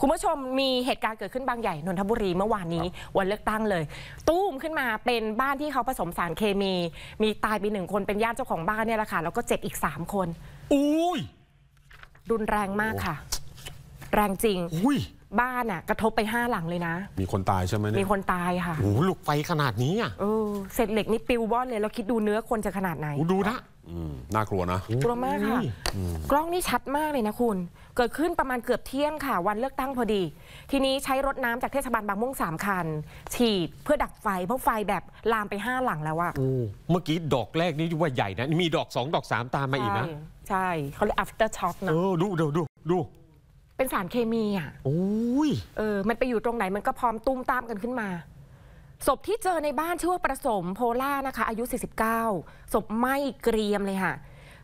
คุณผู้ชมมีเหตุการณ์เกิดขึ้นบางใหญ่ นนทบุรี เมื่อวานนี้ วันเลือกตั้งเลย ตู้มขึ้นมาเป็นบ้านที่เขาผสมสารเคมี มีตายไปหนึ่งคนเป็นญาติเจ้าของบ้านเนี่ยแหละค่ะ แล้วก็เจ็บอีกสามคนอุ้ยรุนแรงมากค่ะ แรงจริงอุ้ยบ้านอ่ะ กระทบไปห้าหลังเลยนะ มีคนตายใช่ไหมเนี่ยมีคนตายค่ะโอ้ลูกไฟขนาดนี้อ่ะเออเศษเหล็กนี่ปิวบ่อนเลยเราคิดดูเนื้อคนจะขนาดไหนดูนะน่ากลัวนะกลัวมากค่ะ กล้องนี่ชัดมากเลยนะคุณ เกิดขึ้นประมาณเกือบเที่ยงค่ะ วันเลือกตั้งพอดี ทีนี้ใช้รถน้ำจากเทศบาลบางม่วงสามคัน ฉีดเพื่อดับไฟเพราะไฟแบบลามไปห้าหลังแล้วอะเมื่อกี้ดอกแรกนี่ว่าใหญ่นะ มีดอกสองดอกสามตามมาอีกนะใช่เขาเรียก after shock นะดูดูดู ดู เป็นสารเคมีอ่ะโอ้ยเออมันไปอยู่ตรงไหนมันก็พร้อมตุ้มตามกันขึ้นมาศพที่เจอในบ้านชื่อว่าประสมโพล่านะคะ อายุ 49ศพไหม้เกรียมเลยค่ะ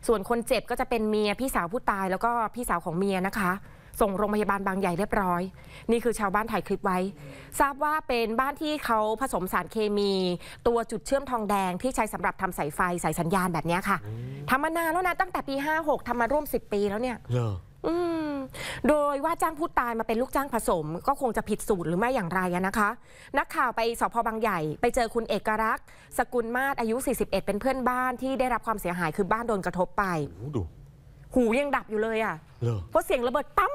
ส่วนคนเจ็บก็จะเป็นเมียพี่สาวผู้ตายแล้วก็พี่สาวของเมียนะคะ ส่งโรงพยาบาลบางใหญ่เรียบร้อย นี่คือชาวบ้านถ่ายคลิปไว้ ทราบว่าเป็นบ้านที่เขาผสมสารเคมี ตัวจุดเชื่อมทองแดงที่ใช้สำหรับทำสายไฟสายสัญญาณแบบนี้ค่ะทำมานานแล้วนะตั้งแต่ปี 56 ทำมาร่วม 10 ปีแล้วเนี่ยโดยว่าจ้างผู้ตายมาเป็นลูกจ้างผสมก็คงจะผิดสูตรหรือไม่อย่างไรนะคะ นักข่าวไปสพบางใหญ่ ไปเจอคุณเอกรักษ์สกุลมาศอายุ 41 เป็นเพื่อนบ้านที่ได้รับความเสียหายคือบ้านโดนกระทบไปดูหูยังดับอยู่เลยอ่ะเพราะเสียงระเบิดตั้ม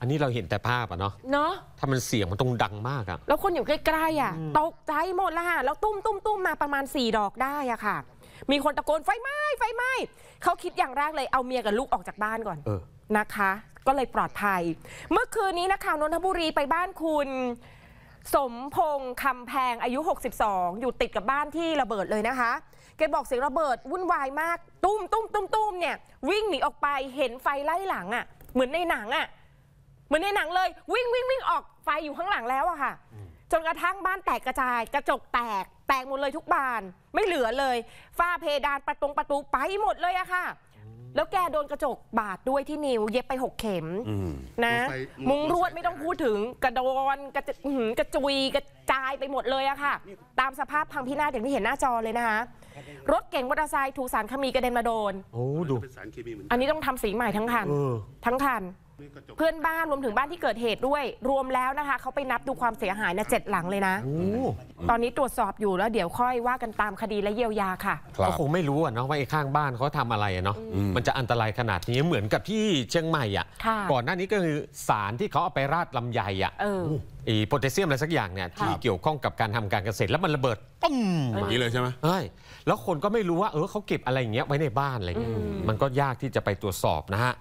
อันนี้เราเห็นแต่ภาพอะเนาะเนาะถ้ามันเสียงมันต้องดังมากอะแล้วคนอยู่ใกล้ๆอะตกใจหมดละแล้วตุ้มตุ้มตุ้มมาประมาณ4ดอกได้อะค่ะมีคนตะโกนไฟไหม้ไฟไหม้เขาคิดอย่างแรกเลยเอาเมียกับลูกออกจากบ้านก่อนเออนะคะ ก็เลยปลอดภัย เมื่อคืนนี้นะคะนนทบุรีไปบ้านคุณ สมพงษ์คำแพงอายุ 62 อยู่ติดกับบ้านที่ระเบิดเลยนะคะแกบอกเสียงระเบิดวุ่นวายมากตุ้มตุ้มตุ้มตุ้มเนี่ยวิ่งหนีออกไปเห็นไฟไล่หลังอะ่ะเหมือนในหนังอะ่ะเหมือนในหนังเลย วิ่งวิ่งวิ่งออกไฟอยู่ข้างหลังแล้วอะค่ะ จนกระทั่งบ้านแตกกระจาย กระจกแตก แตกหมดเลยทุกบาน ไม่เหลือเลยฝ้าเพดานประตงประตูไปหมดเลยอะค่ะแล้วแกโดนกระจกบาดด้วยที่นิ้วเย็บไปหกเข็มนะ มุงรวดไม่ต้องพูดถึงกระโดนกระจกระจุยกระจายไปหมดเลยอะค่ะ ตามสภาพพังพินาศอย่างที่เห็นหน้าจอเลยนะคะรถเก่งมอเตอร์ไซค์ถูกสารเคมีกระเด็นมาโดนโอ้ดูอันนี้ต้องทำสีใหม่ทั้งคันทั้งคันเพื่อนบ้านรวมถึงบ้านที่เกิดเหตุด้วยรวมแล้วนะคะเขาไปนับดูความเสียหายนะเจ็ดหลังเลยนะตอนนี้ตรวจสอบอยู่แล้วเดี๋ยวค่อยว่ากันตามคดีและเยียวยาค่ะก็คงไม่รู้เนาะว่าไอ้ข้างบ้านเขาทำอะไรเนาะมันจะอันตรายขนาดนี้เหมือนกับที่เชียงใหม่อ่ะก่อนหน้านี้ก็คือสารที่เขาเอาไปราดลำไยอ่ะอีโพแทสเซียมอะไรสักอย่างเนี่ยที่เกี่ยวข้องกับการทำการเกษตรแล้วมันระเบิดปุ้มอย่างนี้เลยใช่ไหมใช่แล้วคนก็ไม่รู้ว่า เออเขาเก็บอะไรอย่างเงี้ยไว้ในบ้านอะไรเงี้ยมันก็ยากที่จะไปตรวจสอบนะฮะ